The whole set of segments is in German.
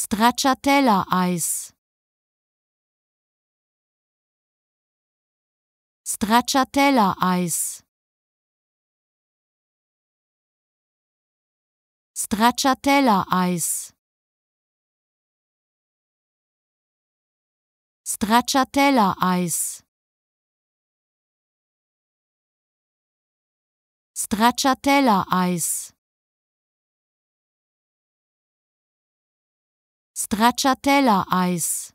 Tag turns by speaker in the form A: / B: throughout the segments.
A: Stracciatella-Eis. Stracciatella-Eis. Stracciatella-Eis. Stracciatella-Eis. Stracciatella-Eis. Stracciatella-Eis.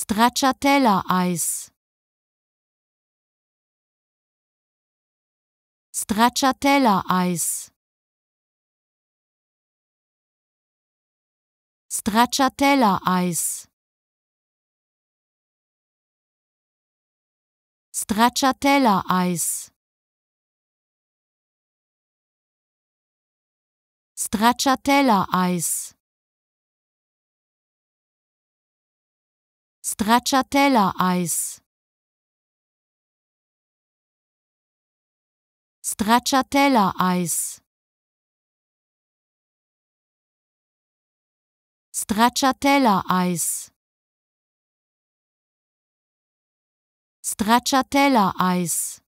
A: Stracciatella-Eis. Stracciatella-Eis. Stracciatella-Eis. Stracciatella-Eis. Stracciatella-Eis. Stracciatella-Eis. Stracciatella-Eis. Stracciatella-Eis. Stracciatella-Eis.